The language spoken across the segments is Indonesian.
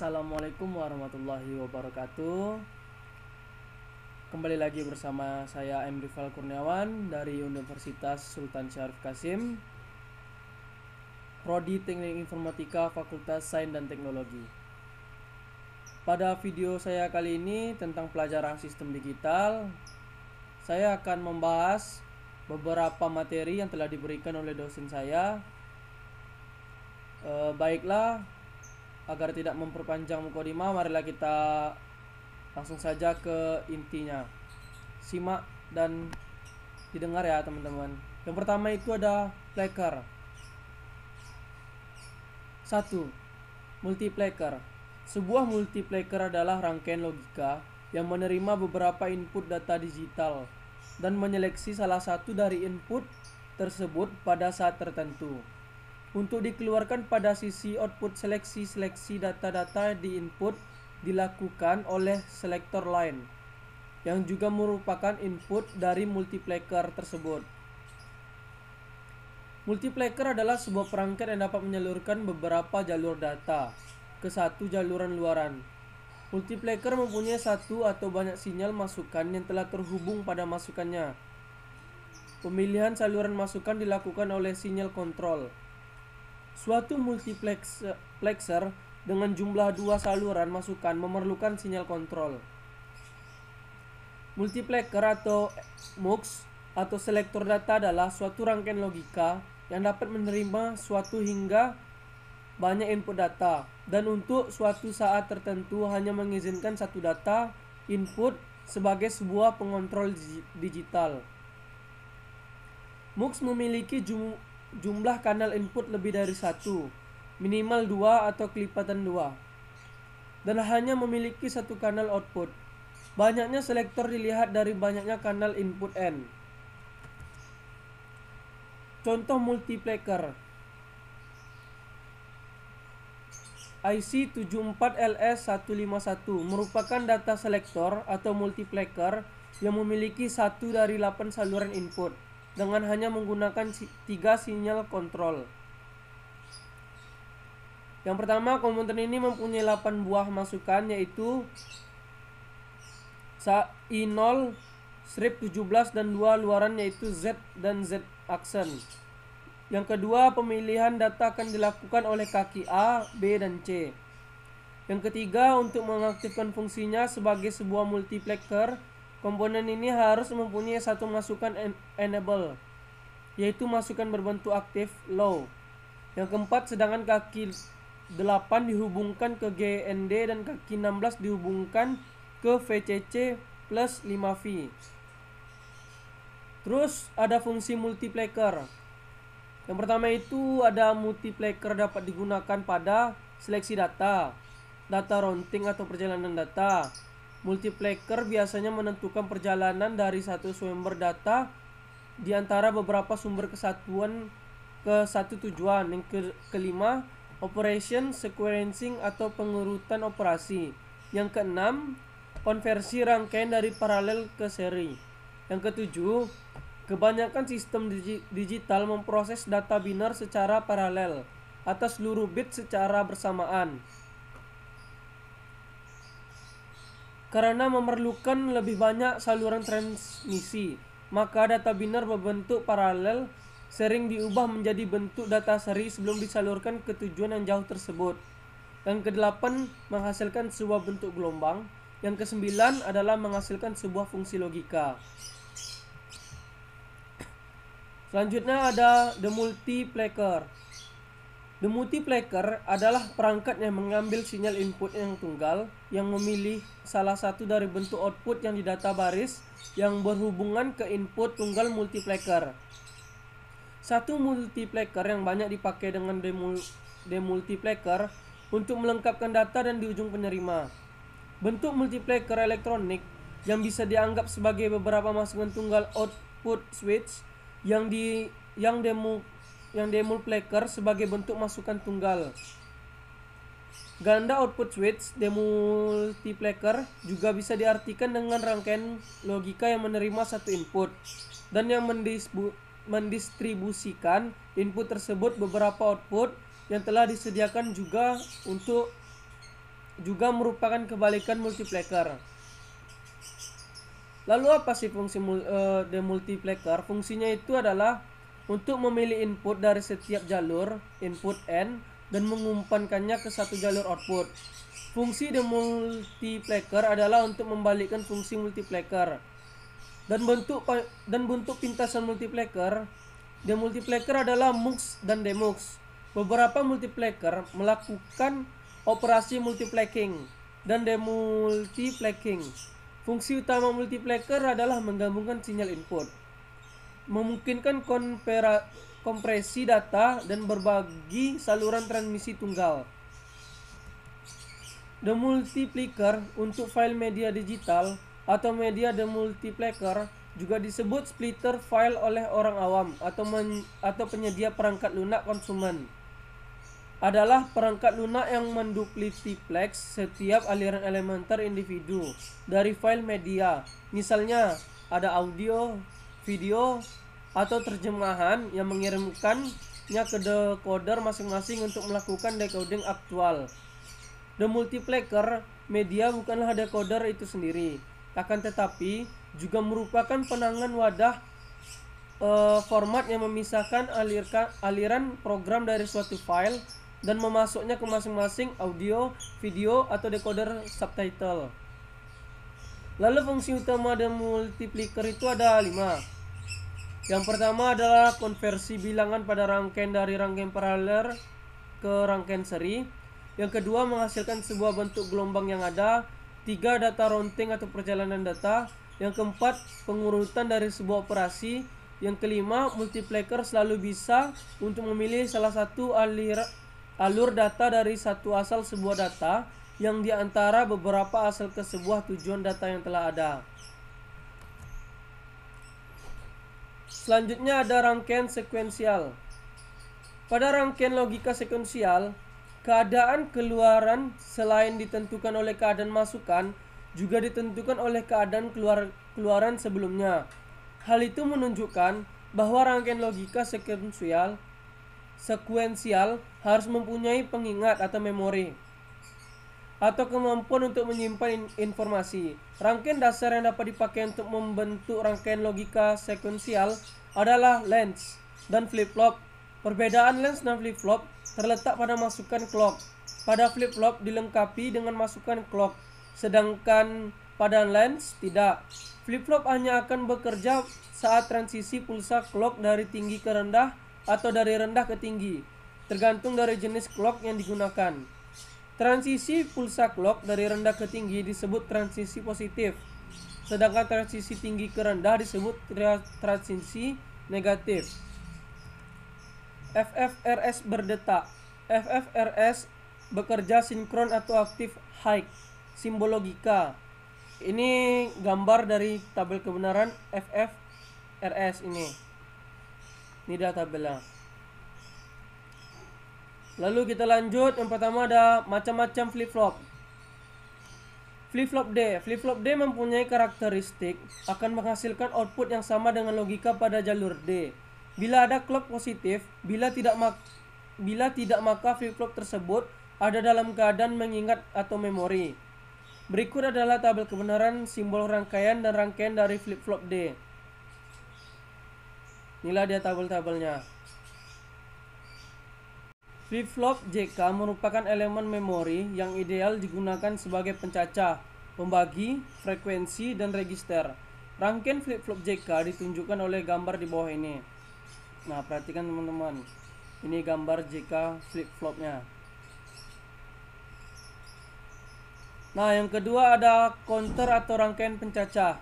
Assalamualaikum warahmatullahi wabarakatuh Kembali lagi bersama saya M. Rival Kurniawan dari Universitas Sultan Syarif Kasim Prodi Teknik Informatika Fakultas Sains dan Teknologi Pada video saya kali ini tentang pelajaran sistem digital Saya akan membahas beberapa materi yang telah diberikan oleh dosen saya eh, Baiklah, agar tidak memperpanjang mukodima marilah kita langsung saja ke intinya simak dan didengar ya teman-teman yang pertama itu ada pleker satu multiplexer Sebuah multiplexer adalah rangkaian logika yang menerima beberapa input data digital dan menyeleksi salah satu dari input tersebut pada saat tertentu. Untuk dikeluarkan pada sisi output seleksi-seleksi data-data di input dilakukan oleh selektor lain yang juga merupakan input dari multiplexer tersebut. Multiplexer adalah sebuah perangkat yang dapat menyalurkan beberapa jalur data ke satu jaluran luaran. Multiplexer mempunyai satu atau banyak sinyal masukan yang telah terhubung pada masukannya. Pemilihan saluran masukan dilakukan oleh sinyal kontrol Suatu multiplexer dengan jumlah dua saluran masukan memerlukan sinyal kontrol. Multiplexer atau MUX atau selektor data adalah suatu rangkaian logika yang dapat menerima suatu hingga banyak input data dan untuk suatu saat tertentu hanya mengizinkan satu data input sebagai sebuah pengontrol digital. MUX memiliki jumlah jumlah kanal input lebih dari satu, minimal dua atau kelipatan dua, dan hanya memiliki satu kanal output. Banyaknya selektor dilihat dari banyaknya kanal input N. Contoh multiplexer IC74LS151 merupakan data selektor atau multiplexer yang memiliki satu dari 8 saluran input dengan hanya menggunakan tiga sinyal kontrol. Yang pertama, komputer ini mempunyai 8 buah masukan yaitu I0, strip 17 dan dua luaran yaitu Z dan Z aksen. Yang kedua, pemilihan data akan dilakukan oleh kaki A, B, dan C. Yang ketiga, untuk mengaktifkan fungsinya sebagai sebuah multiplexer, Komponen ini harus mempunyai satu masukan en enable, yaitu masukan berbentuk aktif low. Yang keempat, sedangkan kaki 8 dihubungkan ke GND dan kaki 16 dihubungkan ke VCC plus 5V. Terus ada fungsi multiplier. Yang pertama itu ada multiplier dapat digunakan pada seleksi data, data routing atau perjalanan data, Multiplexer biasanya menentukan perjalanan dari satu sumber data di antara beberapa sumber kesatuan ke satu tujuan. Yang ke kelima, operation sequencing atau pengurutan operasi. Yang keenam, konversi rangkaian dari paralel ke seri. Yang ketujuh, kebanyakan sistem digi digital memproses data biner secara paralel atau seluruh bit secara bersamaan. karena memerlukan lebih banyak saluran transmisi. Maka data biner berbentuk paralel sering diubah menjadi bentuk data seri sebelum disalurkan ke tujuan yang jauh tersebut. Yang kedelapan menghasilkan sebuah bentuk gelombang. Yang kesembilan adalah menghasilkan sebuah fungsi logika. Selanjutnya ada the multiplier. The multiplexer adalah perangkat yang mengambil sinyal input yang tunggal yang memilih salah satu dari bentuk output yang didata baris yang berhubungan ke input tunggal multiplexer. Satu multiplexer yang banyak dipakai dengan demultiplexer untuk melengkapkan data dan di ujung penerima. Bentuk multiplexer elektronik yang bisa dianggap sebagai beberapa masukan tunggal output switch yang di yang demo yang demultiplier sebagai bentuk masukan tunggal. Ganda output switch demultiplexer juga bisa diartikan dengan rangkaian logika yang menerima satu input dan yang mendistribusikan input tersebut beberapa output yang telah disediakan juga untuk juga merupakan kebalikan multiplexer. Lalu apa sih fungsi uh, Fungsinya itu adalah untuk memilih input dari setiap jalur, input N, dan mengumpankannya ke satu jalur output. Fungsi the demultiplier adalah untuk membalikkan fungsi multiplier. Dan bentuk dan bentuk pintasan multiplier, demultiplier adalah mux dan demux. Beberapa multiplier melakukan operasi multiplexing dan demultiplexing. Fungsi utama multiplier adalah menggabungkan sinyal input memungkinkan konpera, kompresi data dan berbagi saluran transmisi tunggal. The multiplier untuk file media digital atau media the multiplier juga disebut splitter file oleh orang awam atau men, atau penyedia perangkat lunak konsumen. Adalah perangkat lunak yang menduplitiplex setiap aliran elementer individu dari file media. Misalnya ada audio, video, atau terjemahan yang mengirimkannya ke decoder masing-masing untuk melakukan decoding aktual. The multiplexer media bukanlah decoder itu sendiri, akan tetapi juga merupakan penangan wadah e, format yang memisahkan alirka, aliran program dari suatu file dan memasuknya ke masing-masing audio, video, atau decoder subtitle. Lalu fungsi utama dan multiplier itu ada 5 yang pertama adalah konversi bilangan pada rangkaian dari rangkaian paralel ke rangkaian seri. Yang kedua menghasilkan sebuah bentuk gelombang yang ada. Tiga data ronting atau perjalanan data. Yang keempat pengurutan dari sebuah operasi. Yang kelima multiplexer selalu bisa untuk memilih salah satu alir, alur data dari satu asal sebuah data yang diantara beberapa asal ke sebuah tujuan data yang telah ada. Selanjutnya ada rangkaian sekuensial. Pada rangkaian logika sekuensial, keadaan keluaran selain ditentukan oleh keadaan masukan juga ditentukan oleh keadaan keluar keluaran sebelumnya. Hal itu menunjukkan bahwa rangkaian logika sekuensial sekuensial harus mempunyai pengingat atau memori atau kemampuan untuk menyimpan informasi. Rangkaian dasar yang dapat dipakai untuk membentuk rangkaian logika sekuensial adalah lens dan flip-flop. Perbedaan lens dan flip-flop terletak pada masukan clock. Pada flip-flop dilengkapi dengan masukan clock, sedangkan pada lens tidak. Flip-flop hanya akan bekerja saat transisi pulsa clock dari tinggi ke rendah atau dari rendah ke tinggi, tergantung dari jenis clock yang digunakan. Transisi pulsa clock dari rendah ke tinggi disebut transisi positif, sedangkan transisi tinggi ke rendah disebut transisi negatif. FFRS berdetak. FFRS bekerja sinkron atau aktif high. Simbologika. Ini gambar dari tabel kebenaran FFRS ini. Ini data tabelnya. Lalu kita lanjut yang pertama ada macam-macam flip-flop. Flip-flop D. Flip-flop D mempunyai karakteristik akan menghasilkan output yang sama dengan logika pada jalur D. Bila ada clock positif, bila tidak mak bila tidak maka flip-flop tersebut ada dalam keadaan mengingat atau memori. Berikut adalah tabel kebenaran simbol rangkaian dan rangkaian dari flip-flop D. Inilah dia tabel-tabelnya. Flip-flop JK merupakan elemen memori yang ideal digunakan sebagai pencacah, pembagi, frekuensi, dan register. Rangkaian flip-flop JK ditunjukkan oleh gambar di bawah ini. Nah, perhatikan teman-teman. Ini gambar JK flip-flopnya. Nah, yang kedua ada counter atau rangkaian pencacah.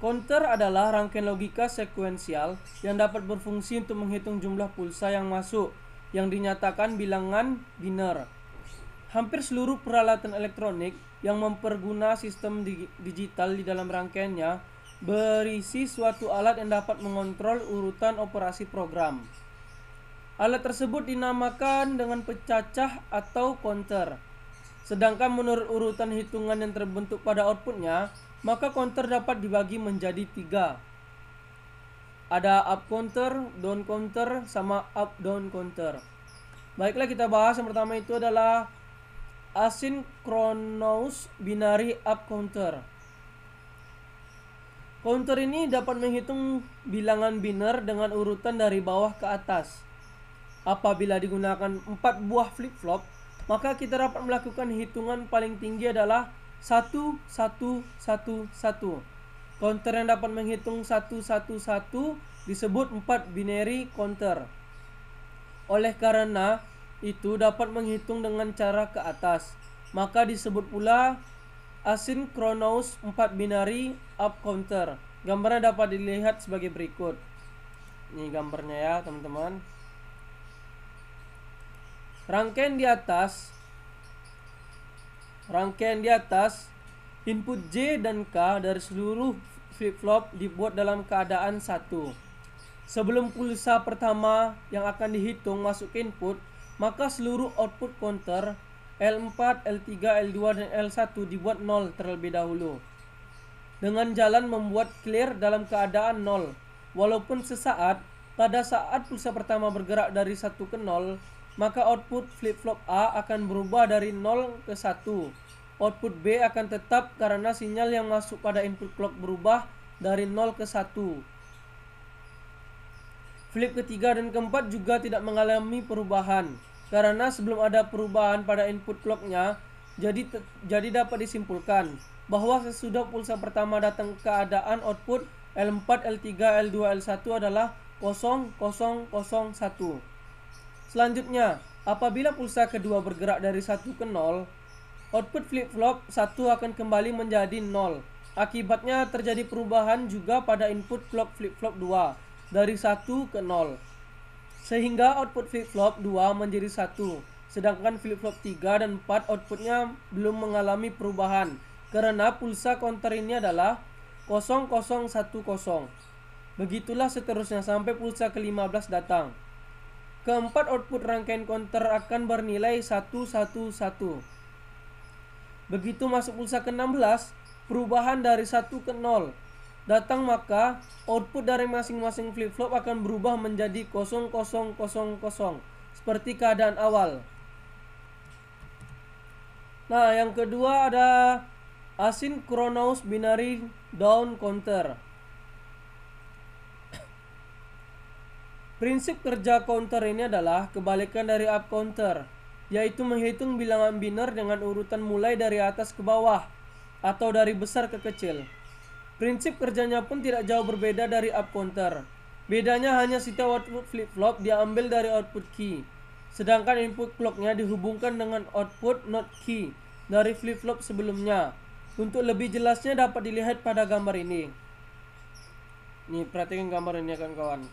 Counter adalah rangkaian logika sekuensial yang dapat berfungsi untuk menghitung jumlah pulsa yang masuk, yang dinyatakan bilangan biner. Hampir seluruh peralatan elektronik yang memperguna sistem digital di dalam rangkaiannya berisi suatu alat yang dapat mengontrol urutan operasi program. Alat tersebut dinamakan dengan pecacah atau counter. Sedangkan menurut urutan hitungan yang terbentuk pada outputnya, maka counter dapat dibagi menjadi tiga. Ada up counter, down counter, sama up down counter. Baiklah kita bahas yang pertama itu adalah asynchronous binary up counter. Counter ini dapat menghitung bilangan biner dengan urutan dari bawah ke atas. Apabila digunakan 4 buah flip-flop, maka kita dapat melakukan hitungan paling tinggi adalah 1 1 1 1. Counter yang dapat menghitung satu satu 1 disebut empat binary counter. Oleh karena itu dapat menghitung dengan cara ke atas, maka disebut pula asynchronous 4 binary up counter. Gambarnya dapat dilihat sebagai berikut. Ini gambarnya ya, teman-teman. Rangkaian di atas Rangkaian di atas, input J dan K dari seluruh flip-flop dibuat dalam keadaan satu. Sebelum pulsa pertama yang akan dihitung masuk input, maka seluruh output counter L4, L3, L2, dan L1 dibuat 0 terlebih dahulu. Dengan jalan membuat clear dalam keadaan 0. Walaupun sesaat, pada saat pulsa pertama bergerak dari 1 ke 0, maka output flip-flop A akan berubah dari 0 ke 1. Output B akan tetap karena sinyal yang masuk pada input clock berubah dari 0 ke 1. Flip ketiga dan keempat juga tidak mengalami perubahan karena sebelum ada perubahan pada input clocknya, jadi jadi dapat disimpulkan bahwa sesudah pulsa pertama datang keadaan output L4, L3, L2, L1 adalah 0001. Selanjutnya, apabila pulsa kedua bergerak dari 1 ke 0, output flip-flop 1 akan kembali menjadi 0. Akibatnya terjadi perubahan juga pada input clock flip-flop 2 dari 1 ke 0. Sehingga output flip-flop 2 menjadi 1. Sedangkan flip-flop 3 dan 4 outputnya belum mengalami perubahan karena pulsa counter ini adalah 0010. Begitulah seterusnya sampai pulsa ke-15 datang. Keempat output rangkaian counter akan bernilai 111. Begitu masuk pulsa ke-16, perubahan dari 1 ke 0 datang maka output dari masing-masing flip-flop akan berubah menjadi 0000 seperti keadaan awal. Nah, yang kedua ada asinkronous binary down counter. Prinsip kerja counter ini adalah kebalikan dari up counter, yaitu menghitung bilangan biner dengan urutan mulai dari atas ke bawah atau dari besar ke kecil. Prinsip kerjanya pun tidak jauh berbeda dari up counter. Bedanya hanya setiap output flip-flop diambil dari output key, sedangkan input clocknya dihubungkan dengan output not key dari flip-flop sebelumnya. Untuk lebih jelasnya dapat dilihat pada gambar ini. Nih, perhatikan gambar ini kan kawan-kawan.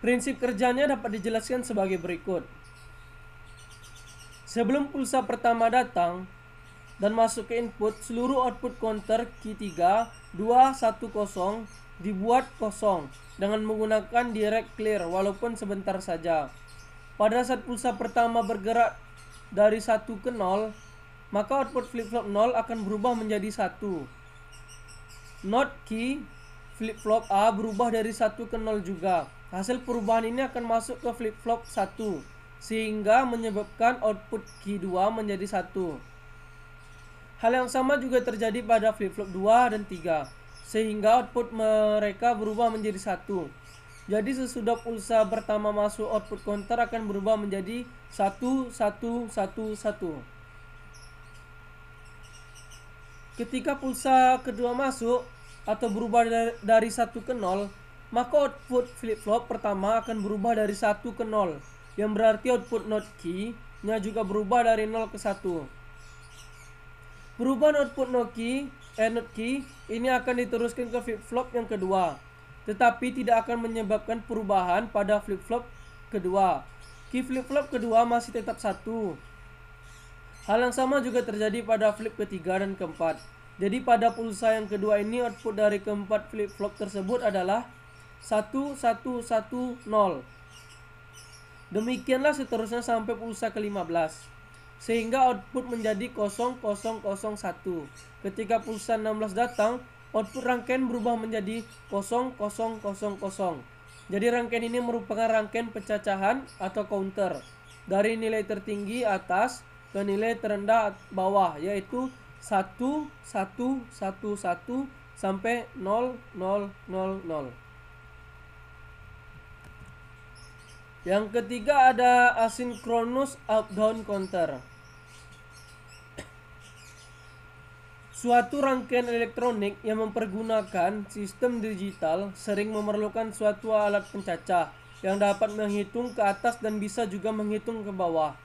Prinsip kerjanya dapat dijelaskan sebagai berikut. Sebelum pulsa pertama datang dan masuk ke input, seluruh output counter Q3 210 dibuat kosong dengan menggunakan direct clear walaupun sebentar saja. Pada saat pulsa pertama bergerak dari 1 ke 0, maka output flip-flop 0 akan berubah menjadi 1. Not key flip-flop A berubah dari 1 ke 0 juga Hasil perubahan ini akan masuk ke flip-flop 1 sehingga menyebabkan output Q2 menjadi 1. Hal yang sama juga terjadi pada flip-flop 2 dan 3 sehingga output mereka berubah menjadi 1. Jadi sesudah pulsa pertama masuk output counter akan berubah menjadi 1 1 1 1. Ketika pulsa kedua masuk atau berubah dari 1 ke 0, maka output flip-flop pertama akan berubah dari 1 ke 0, yang berarti output not key-nya juga berubah dari 0 ke 1. Perubahan output not key, eh, not key ini akan diteruskan ke flip-flop yang kedua, tetapi tidak akan menyebabkan perubahan pada flip-flop kedua. Key flip-flop kedua masih tetap satu. Hal yang sama juga terjadi pada flip ketiga dan keempat. Jadi pada pulsa yang kedua ini output dari keempat flip-flop tersebut adalah 1110. Demikianlah seterusnya sampai pulsa ke-15 sehingga output menjadi 0001. Ketika pulsa 16 datang, output rangkaian berubah menjadi 0000. Jadi rangkaian ini merupakan rangkaian pencacahan atau counter dari nilai tertinggi atas ke nilai terendah bawah yaitu 1111 sampai 0000. Yang ketiga ada asinkronus up down counter. Suatu rangkaian elektronik yang mempergunakan sistem digital sering memerlukan suatu alat pencacah yang dapat menghitung ke atas dan bisa juga menghitung ke bawah.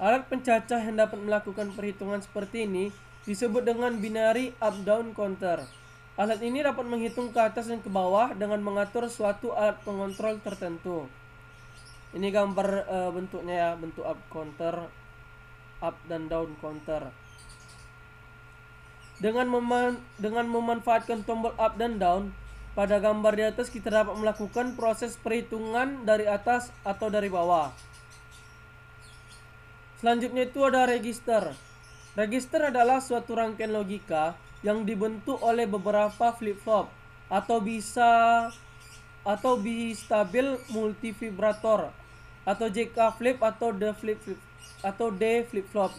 Alat pencacah yang dapat melakukan perhitungan seperti ini disebut dengan binary up down counter. Alat ini dapat menghitung ke atas dan ke bawah dengan mengatur suatu alat pengontrol tertentu ini gambar uh, bentuknya ya bentuk up counter up dan down counter dengan meman dengan memanfaatkan tombol up dan down pada gambar di atas kita dapat melakukan proses perhitungan dari atas atau dari bawah selanjutnya itu ada register register adalah suatu rangkaian logika yang dibentuk oleh beberapa flip-flop atau bisa atau bistabil multivibrator atau JK flip atau the flip flip atau D flip flop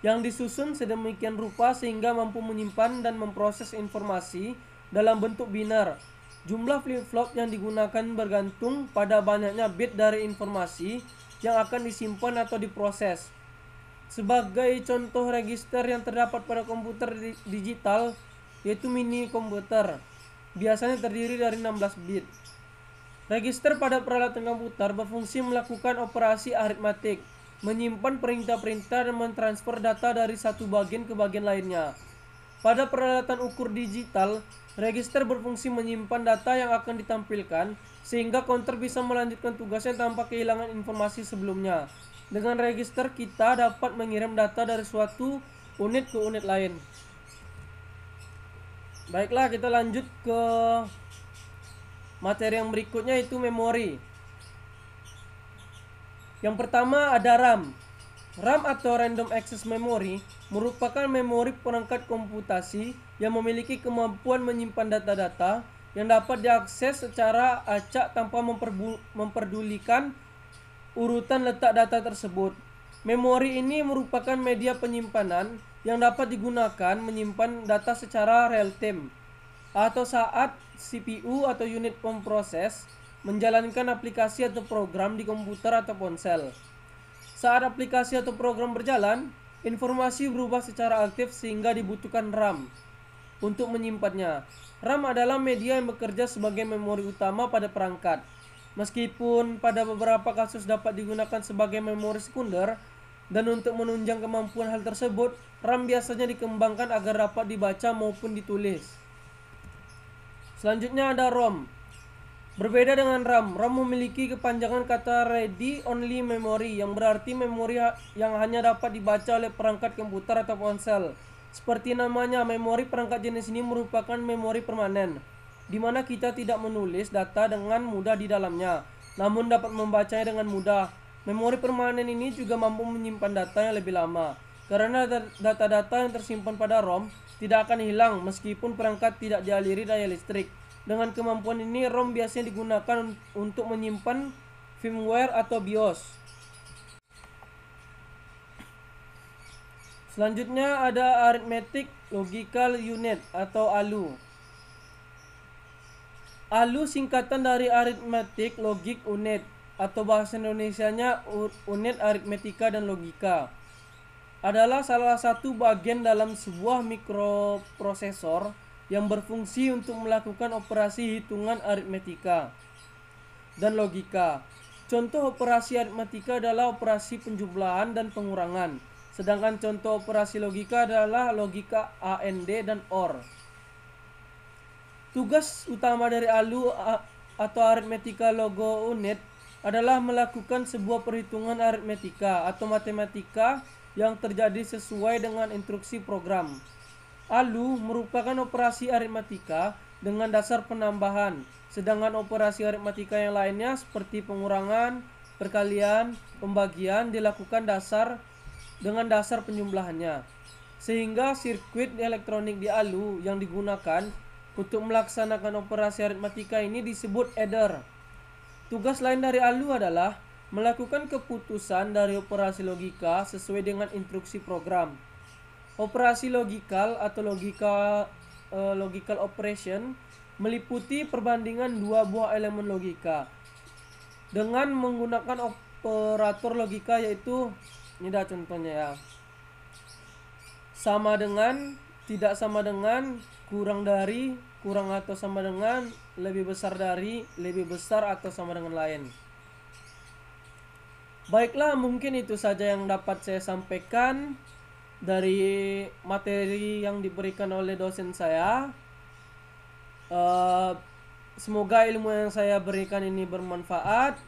yang disusun sedemikian rupa sehingga mampu menyimpan dan memproses informasi dalam bentuk binar. Jumlah flip flop yang digunakan bergantung pada banyaknya bit dari informasi yang akan disimpan atau diproses. Sebagai contoh register yang terdapat pada komputer digital yaitu mini komputer biasanya terdiri dari 16 bit. Register pada peralatan komputer berfungsi melakukan operasi aritmatik, menyimpan perintah-perintah dan mentransfer data dari satu bagian ke bagian lainnya. Pada peralatan ukur digital, register berfungsi menyimpan data yang akan ditampilkan sehingga counter bisa melanjutkan tugasnya tanpa kehilangan informasi sebelumnya. Dengan register kita dapat mengirim data dari suatu unit ke unit lain. Baiklah, kita lanjut ke Materi yang berikutnya itu memori. Yang pertama ada RAM. RAM atau Random Access Memory merupakan memori perangkat komputasi yang memiliki kemampuan menyimpan data-data yang dapat diakses secara acak tanpa memperdulikan urutan letak data tersebut. Memori ini merupakan media penyimpanan yang dapat digunakan menyimpan data secara real time atau saat CPU atau unit pemproses menjalankan aplikasi atau program di komputer atau ponsel. Saat aplikasi atau program berjalan, informasi berubah secara aktif sehingga dibutuhkan RAM untuk menyimpannya. RAM adalah media yang bekerja sebagai memori utama pada perangkat. Meskipun pada beberapa kasus dapat digunakan sebagai memori sekunder, dan untuk menunjang kemampuan hal tersebut, RAM biasanya dikembangkan agar dapat dibaca maupun ditulis. Selanjutnya ada ROM. Berbeda dengan RAM, RAM memiliki kepanjangan kata Ready Only Memory yang berarti memori yang hanya dapat dibaca oleh perangkat komputer atau ponsel. Seperti namanya, memori perangkat jenis ini merupakan memori permanen, di mana kita tidak menulis data dengan mudah di dalamnya, namun dapat membacanya dengan mudah. Memori permanen ini juga mampu menyimpan data yang lebih lama. Karena data-data yang tersimpan pada ROM tidak akan hilang meskipun perangkat tidak dialiri daya listrik. Dengan kemampuan ini, ROM biasanya digunakan untuk menyimpan firmware atau BIOS. Selanjutnya ada arithmetic logical unit atau ALU. ALU singkatan dari arithmetic logic unit atau bahasa Indonesianya unit aritmetika dan logika adalah salah satu bagian dalam sebuah mikroprosesor yang berfungsi untuk melakukan operasi hitungan aritmetika dan logika. Contoh operasi aritmetika adalah operasi penjumlahan dan pengurangan, sedangkan contoh operasi logika adalah logika AND dan OR. Tugas utama dari ALU atau aritmetika logo unit adalah melakukan sebuah perhitungan aritmetika atau matematika yang terjadi sesuai dengan instruksi program. ALU merupakan operasi aritmatika dengan dasar penambahan, sedangkan operasi aritmatika yang lainnya seperti pengurangan, perkalian, pembagian dilakukan dasar dengan dasar penjumlahannya. Sehingga sirkuit elektronik di ALU yang digunakan untuk melaksanakan operasi aritmatika ini disebut adder. Tugas lain dari ALU adalah Melakukan keputusan dari operasi logika sesuai dengan instruksi program. Operasi logikal atau logika uh, logical operation meliputi perbandingan dua buah elemen logika dengan menggunakan operator logika yaitu ini dah contohnya ya. Sama dengan, tidak sama dengan, kurang dari, kurang atau sama dengan, lebih besar dari, lebih besar atau sama dengan lain. Baiklah, mungkin itu saja yang dapat saya sampaikan dari materi yang diberikan oleh dosen saya. Eh, semoga ilmu yang saya berikan ini bermanfaat.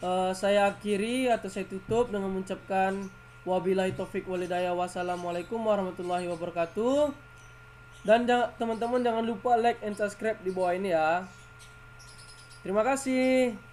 Eh, saya akhiri atau saya tutup dengan mengucapkan wabillahi taufik walidaya wassalamualaikum warahmatullahi wabarakatuh. Dan teman-teman jangan lupa like and subscribe di bawah ini ya. Terima kasih.